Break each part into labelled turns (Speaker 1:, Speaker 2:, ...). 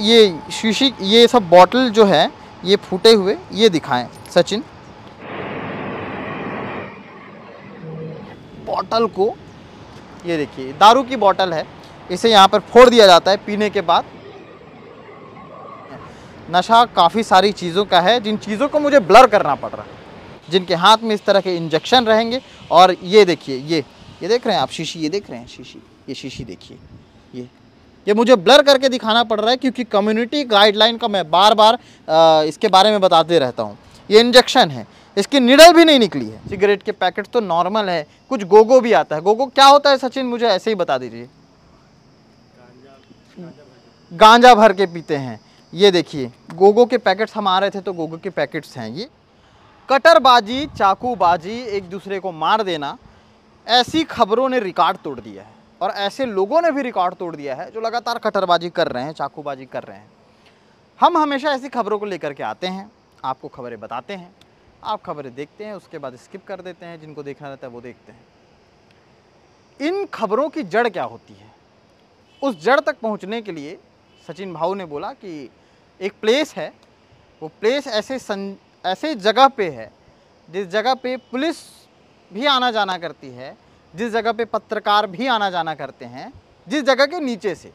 Speaker 1: ये शीशी ये सब बॉटल जो है ये फूटे हुए ये दिखाएं सचिन बॉटल को ये देखिए दारू की बॉटल है इसे यहाँ पर फोड़ दिया जाता है पीने के बाद नशा काफ़ी सारी चीज़ों का है जिन चीज़ों को मुझे ब्लर करना पड़ रहा है जिनके हाथ में इस तरह के इंजेक्शन रहेंगे और ये देखिए ये ये देख रहे हैं आप शीशी ये देख रहे हैं शीशी ये शीशी देखिए ये ये मुझे ब्लर करके दिखाना पड़ रहा है क्योंकि कम्युनिटी गाइडलाइन का मैं बार बार आ, इसके बारे में बताते रहता हूँ ये इंजेक्शन है इसकी निडल भी नहीं निकली है सिगरेट के पैकेट तो नॉर्मल है कुछ गोगो भी आता है गोगो क्या होता है सचिन मुझे ऐसे ही बता दीजिए गांजा भर के पीते हैं ये देखिए गोगो के पैकेट्स हम आ रहे थे तो गोगो के पैकेट्स हैं ये कटरबाजी चाकूबाजी एक दूसरे को मार देना ऐसी खबरों ने रिकॉर्ड तोड़ दिया है और ऐसे लोगों ने भी रिकॉर्ड तोड़ दिया है जो लगातार कटरबाजी कर रहे हैं चाकूबाजी कर रहे हैं हम हमेशा ऐसी खबरों को लेकर के आते हैं आपको खबरें बताते हैं आप खबरें देखते हैं उसके बाद स्किप कर देते हैं जिनको देखना रहता है वो देखते हैं इन खबरों की जड़ क्या होती है उस जड़ तक पहुंचने के लिए सचिन भाऊ ने बोला कि एक प्लेस है वो प्लेस ऐसे सं ऐसे जगह पे है जिस जगह पे पुलिस भी आना जाना करती है जिस जगह पे पत्रकार भी आना जाना करते हैं जिस जगह के नीचे से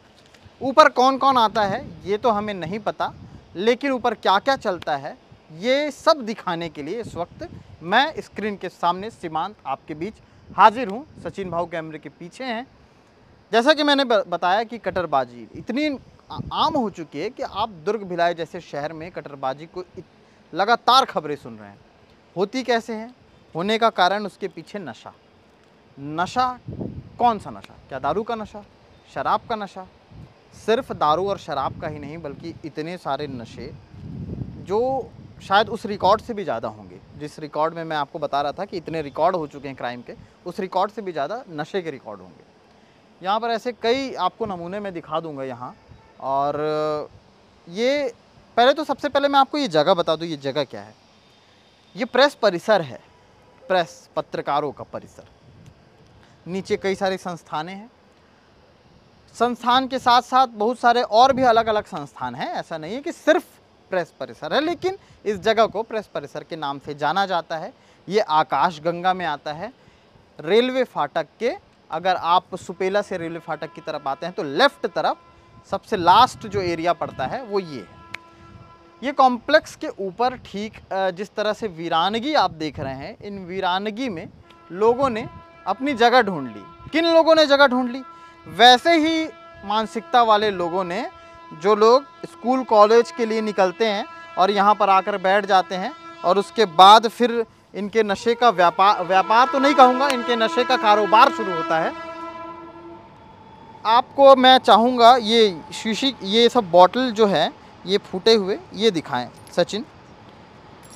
Speaker 1: ऊपर कौन कौन आता है ये तो हमें नहीं पता लेकिन ऊपर क्या क्या चलता है ये सब दिखाने के लिए इस वक्त मैं स्क्रीन के सामने सीमांत आपके बीच हाजिर हूँ सचिन भाऊ कैमरे के पीछे हैं जैसा कि मैंने बताया कि कटरबाजी इतनी आम हो चुकी है कि आप दुर्ग भिलाई जैसे शहर में कटरबाजी को लगातार खबरें सुन रहे हैं होती कैसे हैं होने का कारण उसके पीछे नशा नशा कौन सा नशा क्या दारू का नशा शराब का नशा सिर्फ दारू और शराब का ही नहीं बल्कि इतने सारे नशे जो शायद उस रिकॉर्ड से भी ज़्यादा होंगे जिस रिकॉर्ड में मैं आपको बता रहा था कि इतने रिकॉर्ड हो चुके हैं क्राइम के उस रिकॉर्ड से भी ज़्यादा नशे के रिकॉर्ड होंगे यहाँ पर ऐसे कई आपको नमूने मैं दिखा दूँगा यहाँ और ये पहले तो सबसे पहले मैं आपको ये जगह बता दूँ ये जगह क्या है ये प्रेस परिसर है प्रेस पत्रकारों का परिसर नीचे कई सारे संस्थानें हैं संस्थान के साथ साथ बहुत सारे और भी अलग अलग संस्थान हैं ऐसा नहीं है कि सिर्फ प्रेस परिसर है लेकिन इस जगह को प्रेस परिसर के नाम से जाना जाता है ये आकाश गंगा में आता है रेलवे फाटक के अगर आप सुपेला से रेलवे फाटक की तरफ आते हैं तो लेफ्ट तरफ सबसे लास्ट जो एरिया पड़ता है वो ये है ये कॉम्प्लेक्स के ऊपर ठीक जिस तरह से वीरानगी आप देख रहे हैं इन वीरानगी में लोगों ने अपनी जगह ढूंढ ली किन लोगों ने जगह ढूंढ ली वैसे ही मानसिकता वाले लोगों ने जो लोग स्कूल कॉलेज के लिए निकलते हैं और यहाँ पर आकर बैठ जाते हैं और उसके बाद फिर इनके नशे का व्यापार व्यापार तो नहीं कहूँगा इनके नशे का कारोबार शुरू होता है आपको मैं चाहूँगा ये शीशी ये सब बॉटल जो है ये फूटे हुए ये दिखाएं सचिन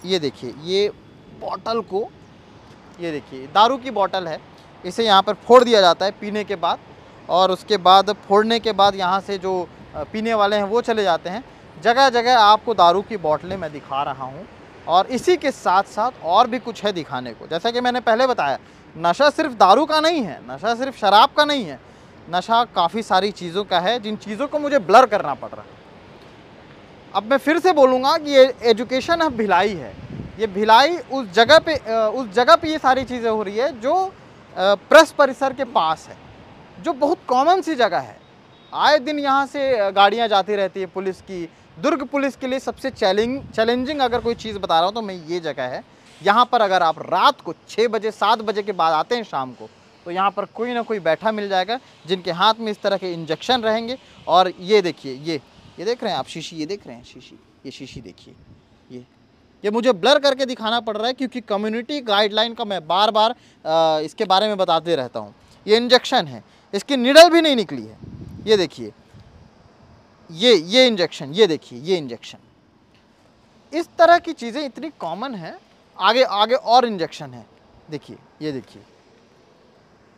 Speaker 1: ये देखिए ये बॉटल को ये देखिए दारू की बॉटल है इसे यहाँ पर फोड़ दिया जाता है पीने के बाद और उसके बाद फोड़ने के बाद यहाँ से जो पीने वाले हैं वो चले जाते हैं जगह जगह आपको दारू की बोतलें मैं दिखा रहा हूँ और इसी के साथ साथ और भी कुछ है दिखाने को जैसा कि मैंने पहले बताया नशा सिर्फ दारू का नहीं है नशा सिर्फ शराब का नहीं है नशा काफ़ी सारी चीज़ों का है जिन चीज़ों को मुझे ब्लर करना पड़ रहा है अब मैं फिर से बोलूँगा कि ये एजुकेशन अब भिलाई है ये भिलाई उस जगह पे उस जगह पे ये सारी चीज़ें हो रही है जो प्रेस परिसर के पास है जो बहुत कॉमन सी जगह है आए दिन यहाँ से गाड़ियाँ जाती रहती है पुलिस की दुर्ग पुलिस के लिए सबसे चैलेंज चैलेंजिंग अगर कोई चीज़ बता रहा हूँ तो मैं ये जगह है यहाँ पर अगर आप रात को छः बजे सात बजे के बाद आते हैं शाम को तो यहाँ पर कोई ना कोई बैठा मिल जाएगा जिनके हाथ में इस तरह के इंजेक्शन रहेंगे और ये देखिए ये ये देख रहे हैं आप शीशी ये देख रहे हैं शीशी ये शीशी देखिए ये मुझे ब्लर करके दिखाना पड़ रहा है क्योंकि कम्युनिटी गाइडलाइन का मैं बार बार इसके बारे में बताते रहता हूँ ये इंजेक्शन है इसकी निडल भी नहीं निकली है ये देखिए ये ये इंजेक्शन ये देखिए ये इंजेक्शन इस तरह की चीज़ें इतनी कॉमन हैं आगे आगे और इंजेक्शन है देखिए ये देखिए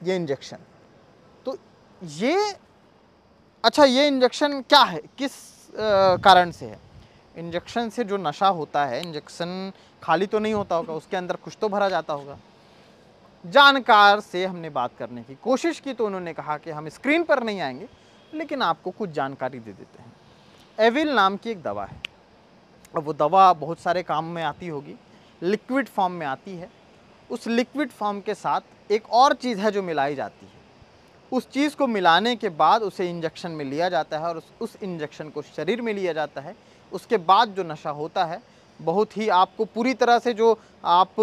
Speaker 1: ये इंजेक्शन तो ये अच्छा ये इंजेक्शन क्या है किस कारण से है इंजेक्शन से जो नशा होता है इंजेक्शन खाली तो नहीं होता होगा उसके अंदर कुछ तो भरा जाता होगा जानकार से हमने बात करने की कोशिश की तो उन्होंने कहा कि हम स्क्रीन पर नहीं आएंगे लेकिन आपको कुछ जानकारी दे देते हैं एविल नाम की एक दवा है और वो दवा बहुत सारे काम में आती होगी लिक्विड फॉर्म में आती है उस लिक्विड फॉर्म के साथ एक और चीज़ है जो मिलाई जाती है उस चीज़ को मिलाने के बाद उसे इंजेक्शन में लिया जाता है और उस उस इंजेक्शन को शरीर में लिया जाता है उसके बाद जो नशा होता है बहुत ही आपको पूरी तरह से जो आप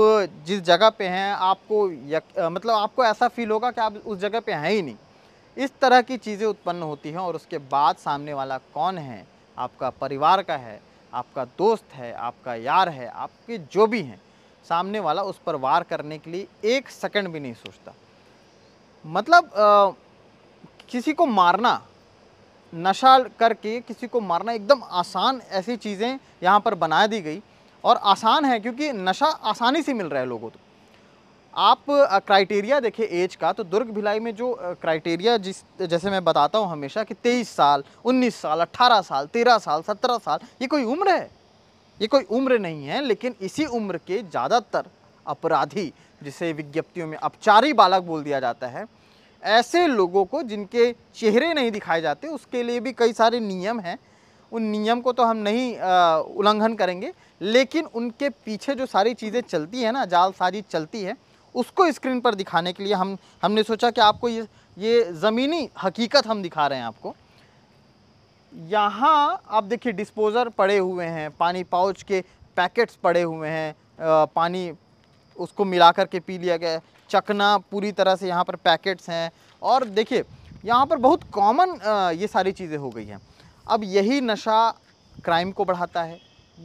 Speaker 1: जिस जगह पे हैं आपको यक, मतलब आपको ऐसा फील होगा कि आप उस जगह पे हैं ही नहीं इस तरह की चीज़ें उत्पन्न होती हैं और उसके बाद सामने वाला कौन है आपका परिवार का है आपका दोस्त है आपका यार है आपके जो भी हैं सामने वाला उस पर वार करने के लिए एक सेकंड भी नहीं सोचता मतलब किसी को मारना नशा करके किसी को मारना एकदम आसान ऐसी चीज़ें यहाँ पर बना दी गई और आसान है क्योंकि नशा आसानी से मिल रहा है लोगों को आप क्राइटेरिया देखें एज का तो दुर्ग भिलाई में जो क्राइटेरिया जिस जैसे मैं बताता हूँ हमेशा कि 23 साल 19 साल 18 साल 13 साल 17 साल ये कोई उम्र है ये कोई उम्र नहीं है लेकिन इसी उम्र के ज़्यादातर अपराधी जिसे विज्ञप्तियों में अपचारी बालक बोल दिया जाता है ऐसे लोगों को जिनके चेहरे नहीं दिखाए जाते उसके लिए भी कई सारे नियम हैं उन नियम को तो हम नहीं उल्लंघन करेंगे लेकिन उनके पीछे जो सारी चीज़ें चलती हैं ना जालसाजी चलती है उसको स्क्रीन पर दिखाने के लिए हम हमने सोचा कि आपको ये ये ज़मीनी हकीकत हम दिखा रहे हैं आपको यहाँ आप देखिए डिस्पोज़र पड़े हुए हैं पानी पाउच के पैकेट्स पड़े हुए हैं पानी उसको मिलाकर के पी लिया गया चकना पूरी तरह से यहाँ पर पैकेट्स हैं और देखिए यहाँ पर बहुत कॉमन ये सारी चीज़ें हो गई हैं अब यही नशा क्राइम को बढ़ाता है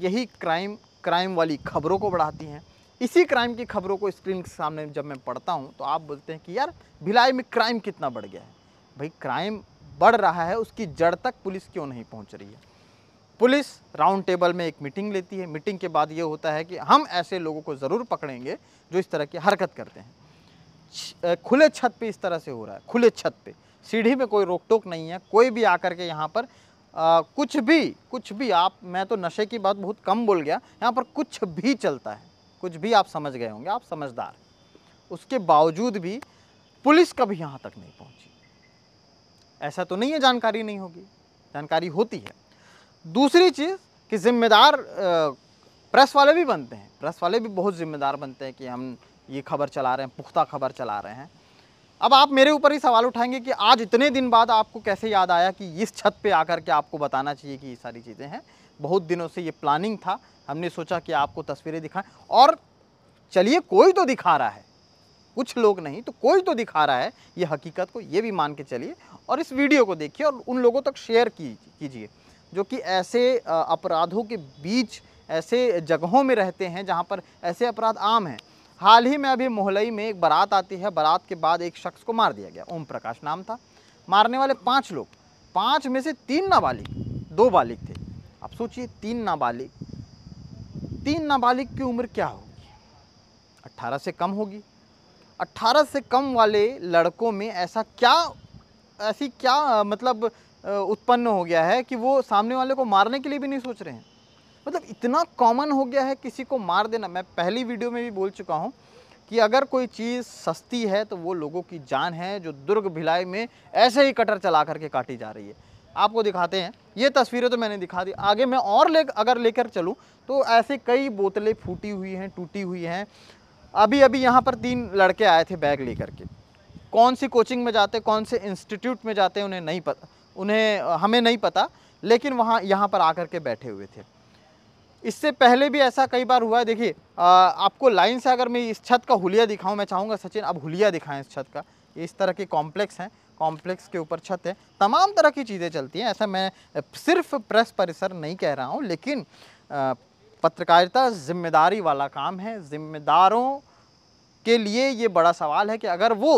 Speaker 1: यही क्राइम क्राइम वाली खबरों को बढ़ाती हैं इसी क्राइम की खबरों को स्क्रीन के सामने जब मैं पढ़ता हूँ तो आप बोलते हैं कि यार भिलाई में क्राइम कितना बढ़ गया है भाई क्राइम बढ़ रहा है उसकी जड़ तक पुलिस क्यों नहीं पहुँच रही है पुलिस राउंड टेबल में एक मीटिंग लेती है मीटिंग के बाद ये होता है कि हम ऐसे लोगों को ज़रूर पकड़ेंगे जो इस तरह की हरकत करते हैं खुले छत पे इस तरह से हो रहा है खुले छत पे सीढ़ी में कोई रोक टोक नहीं है कोई भी आकर के यहाँ पर आ, कुछ भी कुछ भी आप मैं तो नशे की बात बहुत कम बोल गया यहाँ पर कुछ भी चलता है कुछ भी आप समझ गए होंगे आप समझदार उसके बावजूद भी पुलिस कभी यहाँ तक नहीं पहुँची ऐसा तो नहीं है जानकारी नहीं होगी जानकारी होती है दूसरी चीज़ कि जिम्मेदार प्रेस वाले भी बनते हैं प्रेस वाले भी बहुत ज़िम्मेदार बनते हैं कि हम ये खबर चला रहे हैं पुख्ता खबर चला रहे हैं अब आप मेरे ऊपर ही सवाल उठाएंगे कि आज इतने दिन बाद आपको कैसे याद आया कि इस छत पे आकर के आपको बताना चाहिए कि ये सारी चीज़ें हैं बहुत दिनों से ये प्लानिंग था हमने सोचा कि आपको तस्वीरें दिखाएं और चलिए कोई तो दिखा रहा है कुछ लोग नहीं तो कोई तो दिखा रहा है ये हकीकत को ये भी मान के चलिए और इस वीडियो को देखिए और उन लोगों तक शेयर कीजिए जो कि ऐसे अपराधों के बीच ऐसे जगहों में रहते हैं जहाँ पर ऐसे अपराध आम हैं हाल ही में अभी मोहलई में एक बारात आती है बारात के बाद एक शख्स को मार दिया गया ओम प्रकाश नाम था मारने वाले पाँच लोग पाँच में से तीन नाबालिग दो बालिग थे आप सोचिए तीन नाबालिग तीन नाबालिग की उम्र क्या होगी अट्ठारह से कम होगी अट्ठारह से कम वाले लड़कों में ऐसा क्या ऐसी क्या मतलब उत्पन्न हो गया है कि वो सामने वाले को मारने के लिए भी नहीं सोच रहे हैं मतलब इतना कॉमन हो गया है किसी को मार देना मैं पहली वीडियो में भी बोल चुका हूँ कि अगर कोई चीज़ सस्ती है तो वो लोगों की जान है जो दुर्ग भिलाई में ऐसे ही कटर चला करके काटी जा रही है आपको दिखाते हैं ये तस्वीरें तो मैंने दिखा दी आगे मैं और ले अगर लेकर चलूँ तो ऐसे कई बोतलें फूटी हुई हैं टूटी हुई हैं अभी अभी यहाँ पर तीन लड़के आए थे बैग लेकर के कौन सी कोचिंग में जाते कौन से इंस्टीट्यूट में जाते उन्हें नहीं पता उन्हें हमें नहीं पता लेकिन वहाँ यहाँ पर आकर के बैठे हुए थे इससे पहले भी ऐसा कई बार हुआ है देखिए आपको लाइन से अगर मैं इस छत का हुलिया दिखाऊं मैं चाहूँगा सचिन अब हुलिया दिखाएं इस छत का इस तरह के कॉम्प्लेक्स हैं कॉम्प्लेक्स के ऊपर छत है तमाम तरह की चीज़ें चलती हैं ऐसा मैं सिर्फ प्रेस परिसर नहीं कह रहा हूँ लेकिन पत्रकारिता जिम्मेदारी वाला काम है जिम्मेदारों के लिए ये बड़ा सवाल है कि अगर वो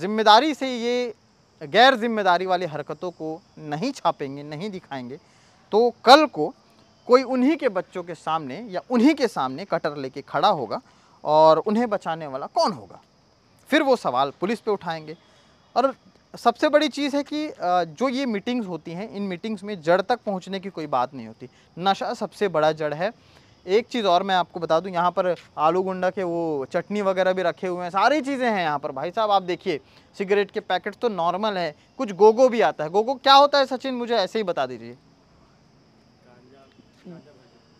Speaker 1: जिम्मेदारी से ये गैर जिम्मेदारी वाली हरकतों को नहीं छापेंगे नहीं दिखाएंगे तो कल को कोई उन्हीं के बच्चों के सामने या उन्हीं के सामने कटर लेके खड़ा होगा और उन्हें बचाने वाला कौन होगा फिर वो सवाल पुलिस पे उठाएंगे और सबसे बड़ी चीज़ है कि जो ये मीटिंग्स होती हैं इन मीटिंग्स में जड़ तक पहुंचने की कोई बात नहीं होती नशा सबसे बड़ा जड़ है एक चीज़ और मैं आपको बता दूं यहाँ पर आलू गुंडा के वो चटनी वगैरह भी रखे हुए हैं सारी चीज़ें हैं यहाँ पर भाई साहब आप देखिए सिगरेट के पैकेट तो नॉर्मल है कुछ गोगो भी आता है गोगो क्या होता है सचिन मुझे ऐसे ही बता दीजिए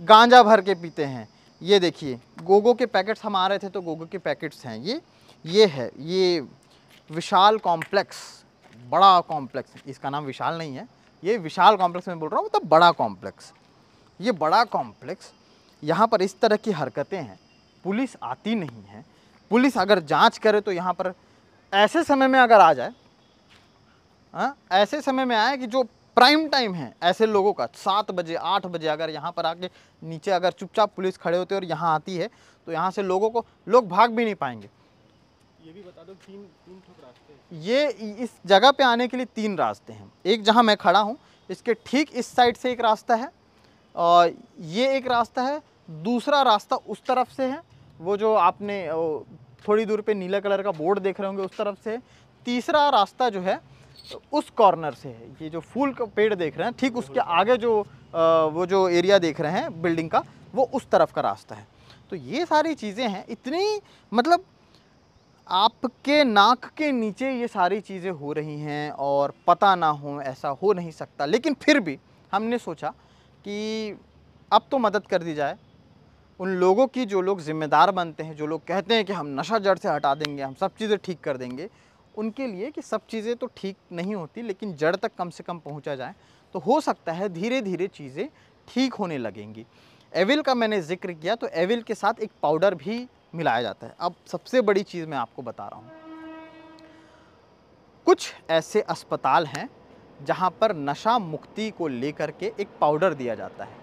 Speaker 1: गांजा भर के पीते हैं ये देखिए गोगो के पैकेट्स हम आ रहे थे तो गोगो के पैकेट्स हैं ये ये है ये विशाल कॉम्प्लेक्स बड़ा कॉम्प्लेक्स इसका नाम विशाल नहीं है ये विशाल कॉम्प्लेक्स में बोल रहा हूँ मतलब तो बड़ा कॉम्प्लेक्स ये बड़ा कॉम्प्लेक्स यहाँ पर इस तरह की हरकतें हैं पुलिस आती नहीं है पुलिस अगर जांच करे तो यहाँ पर ऐसे समय में अगर आ जाए आ, हाँ, ऐसे समय में आए कि जो प्राइम टाइम है ऐसे लोगों का सात बजे आठ बजे अगर यहाँ पर आके नीचे अगर चुपचाप पुलिस खड़े होते और यहाँ आती है तो यहाँ से लोगों को लोग भाग भी नहीं पाएंगे ये भी बता दो तीन तीन रास्ते ये इस जगह पे आने के लिए तीन रास्ते हैं एक जहाँ मैं खड़ा हूँ इसके ठीक इस साइड से एक रास्ता है और ये एक रास्ता है दूसरा रास्ता उस तरफ से है वो जो आपने थोड़ी दूर पर नीला कलर का बोर्ड देख रहे होंगे उस तरफ से तीसरा रास्ता जो है तो उस कॉर्नर से है ये जो फूल का पेड़ देख रहे हैं ठीक उसके आगे जो वो जो एरिया देख रहे हैं बिल्डिंग का वो उस तरफ का रास्ता है तो ये सारी चीज़ें हैं इतनी मतलब आपके नाक के नीचे ये सारी चीज़ें हो रही हैं और पता ना हो ऐसा हो नहीं सकता लेकिन फिर भी हमने सोचा कि अब तो मदद कर दी जाए उन लोगों की जो लोग ज़िम्मेदार बनते हैं जो लोग कहते हैं कि हम नशा जड़ से हटा देंगे हम सब चीज़ें ठीक कर देंगे उनके लिए कि सब चीज़ें तो ठीक नहीं होती लेकिन जड़ तक कम से कम पहुंचा जाए तो हो सकता है धीरे धीरे चीज़ें ठीक होने लगेंगी एविल का मैंने जिक्र किया तो एविल के साथ एक पाउडर भी मिलाया जाता है अब सबसे बड़ी चीज़ मैं आपको बता रहा हूँ कुछ ऐसे अस्पताल हैं जहाँ पर नशा मुक्ति को लेकर के एक पाउडर दिया जाता है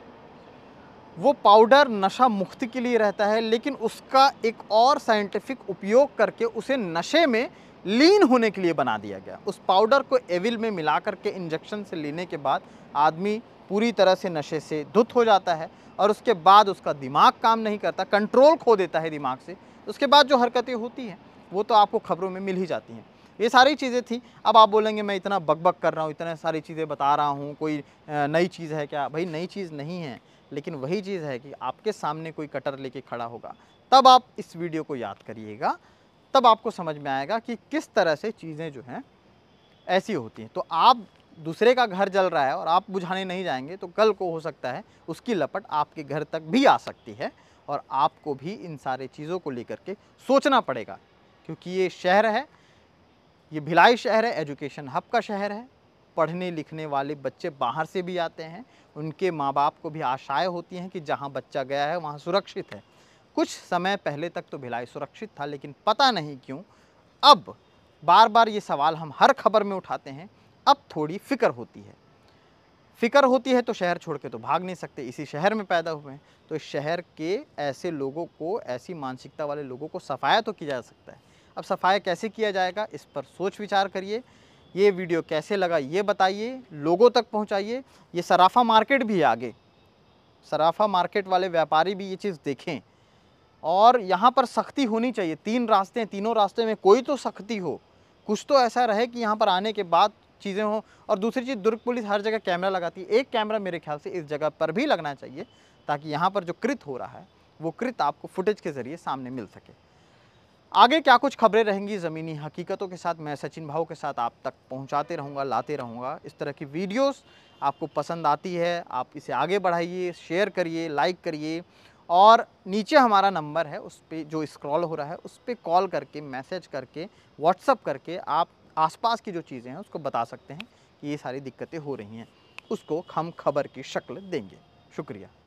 Speaker 1: वो पाउडर नशा मुक्ति के लिए रहता है लेकिन उसका एक और साइंटिफिक उपयोग करके उसे नशे में लीन होने के लिए बना दिया गया उस पाउडर को एविल में मिला करके इंजेक्शन से लेने के बाद आदमी पूरी तरह से नशे से धुत हो जाता है और उसके बाद उसका दिमाग काम नहीं करता कंट्रोल खो देता है दिमाग से उसके बाद जो हरकतें होती हैं वो तो आपको खबरों में मिल ही जाती हैं ये सारी चीज़ें थी अब आप बोलेंगे मैं इतना बकबक कर रहा हूँ इतने सारी चीज़ें बता रहा हूँ कोई नई चीज़ है क्या भाई नई चीज़ नहीं है लेकिन वही चीज़ है कि आपके सामने कोई कटर लेके खड़ा होगा तब आप इस वीडियो को याद करिएगा तब आपको समझ में आएगा कि किस तरह से चीज़ें जो हैं ऐसी होती हैं तो आप दूसरे का घर जल रहा है और आप बुझाने नहीं जाएंगे तो कल को हो सकता है उसकी लपट आपके घर तक भी आ सकती है और आपको भी इन सारे चीज़ों को लेकर के सोचना पड़ेगा क्योंकि ये शहर है ये भिलाई शहर है एजुकेशन हब का शहर है पढ़ने लिखने वाले बच्चे बाहर से भी आते हैं उनके माँ बाप को भी आशाएँ होती हैं कि जहाँ बच्चा गया है वहाँ सुरक्षित है कुछ समय पहले तक तो भिलाई सुरक्षित था लेकिन पता नहीं क्यों अब बार बार ये सवाल हम हर खबर में उठाते हैं अब थोड़ी फिक्र होती है फिक्र होती है तो शहर छोड़ के तो भाग नहीं सकते इसी शहर में पैदा हुए हैं तो इस शहर के ऐसे लोगों को ऐसी मानसिकता वाले लोगों को सफाया तो किया जा सकता है अब सफाया कैसे किया जाएगा इस पर सोच विचार करिए ये वीडियो कैसे लगा ये बताइए लोगों तक पहुंचाइए ये सराफा मार्केट भी आगे सराफा मार्केट वाले व्यापारी भी ये चीज़ देखें और यहाँ पर सख्ती होनी चाहिए तीन रास्ते हैं तीनों रास्ते में कोई तो सख्ती हो कुछ तो ऐसा रहे कि यहाँ पर आने के बाद चीज़ें हों और दूसरी चीज़ दुर्ग पुलिस हर जगह कैमरा लगाती है एक कैमरा मेरे ख्याल से इस जगह पर भी लगना चाहिए ताकि यहाँ पर जो कृत हो रहा है वो कृत आपको फुटेज के ज़रिए सामने मिल सके आगे क्या कुछ खबरें रहेंगी ज़मीनी हकीकतों के साथ मैं सचिन भाव के साथ आप तक पहुंचाते रहूँगा लाते रहूँगा इस तरह की वीडियोस आपको पसंद आती है आप इसे आगे बढ़ाइए शेयर करिए लाइक करिए और नीचे हमारा नंबर है उस पर जो स्क्रॉल हो रहा है उस पर कॉल करके मैसेज करके व्हाट्सअप करके आप आसपास की जो चीज़ें हैं उसको बता सकते हैं कि ये सारी दिक्कतें हो रही हैं उसको हम खबर की शक्ल देंगे शुक्रिया